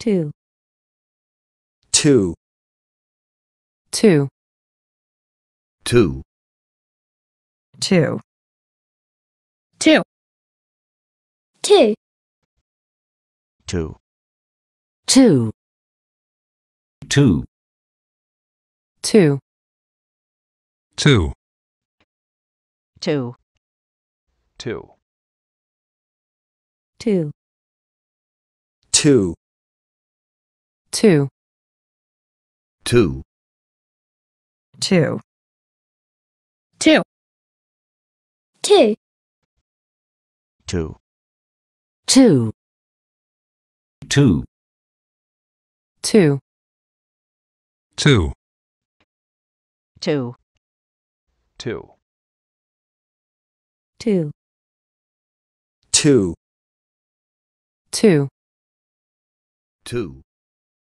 two two two two two two two two two two two two two two two two Two. Two. Two. Two. Two. Two. Two. Two. Two. Two. Two. Two. Two. Two.